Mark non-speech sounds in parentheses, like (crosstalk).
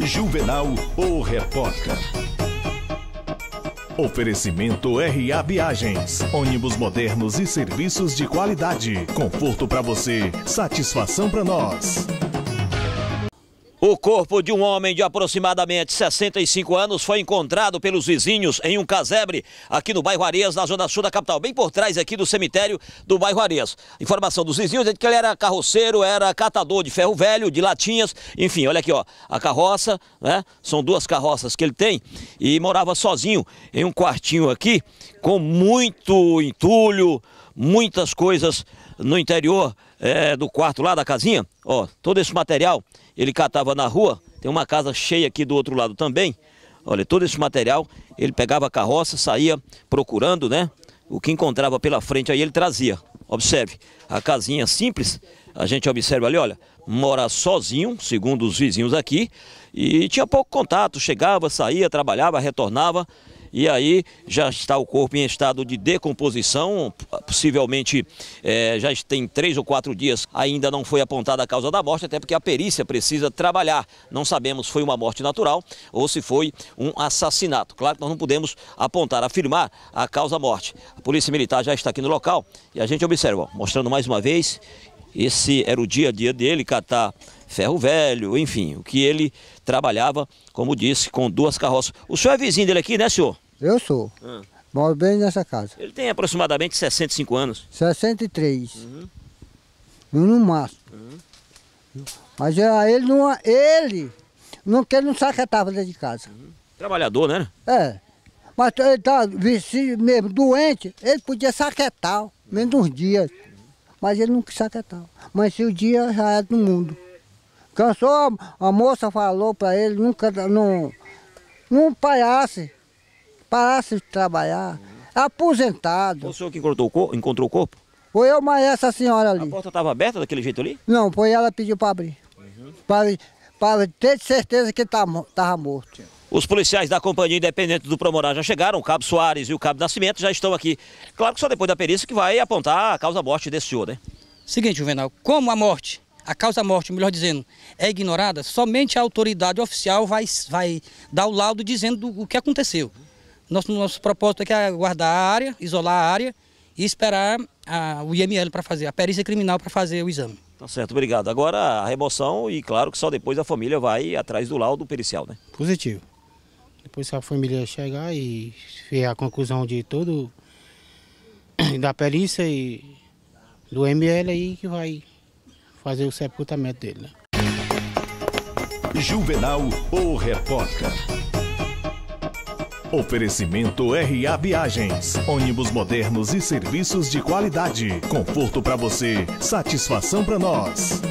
Juvenal, o repórter. Oferecimento RA Viagens. Ônibus modernos e serviços de qualidade. Conforto para você, satisfação para nós. O corpo de um homem de aproximadamente 65 anos foi encontrado pelos vizinhos em um casebre aqui no bairro Arias, na zona sul da capital, bem por trás aqui do cemitério do bairro Areias. Informação dos vizinhos é que ele era carroceiro, era catador de ferro velho, de latinhas, enfim, olha aqui ó, a carroça, né? São duas carroças que ele tem e morava sozinho em um quartinho aqui com muito entulho, muitas coisas no interior é, do quarto lá da casinha, ó, todo esse material ele catava na rua, tem uma casa cheia aqui do outro lado também. Olha, todo esse material, ele pegava a carroça, saía procurando, né? O que encontrava pela frente aí ele trazia. Observe, a casinha simples, a gente observa ali, olha, mora sozinho, segundo os vizinhos aqui, e tinha pouco contato, chegava, saía, trabalhava, retornava, e aí já está o corpo em estado de decomposição, possivelmente é, já tem três ou quatro dias, ainda não foi apontada a causa da morte, até porque a perícia precisa trabalhar. Não sabemos se foi uma morte natural ou se foi um assassinato. Claro que nós não podemos apontar, afirmar a causa morte. A Polícia Militar já está aqui no local e a gente observa, mostrando mais uma vez, esse era o dia a dia dele, catar ferro velho, enfim, o que ele trabalhava, como disse, com duas carroças. O senhor é vizinho dele aqui, né, senhor? Eu sou. Ah. Moro bem nessa casa. Ele tem aproximadamente 65 anos. 63. Uhum. No máximo. Uhum. Mas é, ele não, ele não quer não sacatava dentro de casa. Uhum. Trabalhador, né? É. Mas ele tá vestido mesmo, doente, ele podia saquetar, menos uns dias. Mas ele não quis saquetar. Mas se o dia já é do mundo. Cansou, a moça falou para ele, nunca não, não palhasse parasse de trabalhar, uhum. aposentado. Foi o senhor que encontrou o corpo? Encontrou o corpo? Foi eu, mas essa senhora ali. A porta estava aberta daquele jeito ali? Não, foi ela pediu para abrir. Uhum. Para ter certeza que estava tá morto. Os policiais da Companhia Independente do Promorá já chegaram, o Cabo Soares e o Cabo Nascimento já estão aqui. Claro que só depois da perícia que vai apontar a causa morte desse senhor, né? Seguinte, Juvenal, como a morte, a causa morte, melhor dizendo, é ignorada, somente a autoridade oficial vai, vai dar o laudo dizendo o que aconteceu. Nosso, nosso propósito aqui é guardar a área, isolar a área e esperar a, o IML para fazer, a perícia criminal para fazer o exame. Tá certo, obrigado. Agora a remoção e claro que só depois a família vai atrás do laudo pericial, né? Positivo. Depois que a família chegar e ver a conclusão de todo, (clears throat) da perícia e do ML aí que vai fazer o sepultamento dele, né? Juvenal, o repórter. Oferecimento RA Viagens. Ônibus modernos e serviços de qualidade. Conforto para você, satisfação para nós.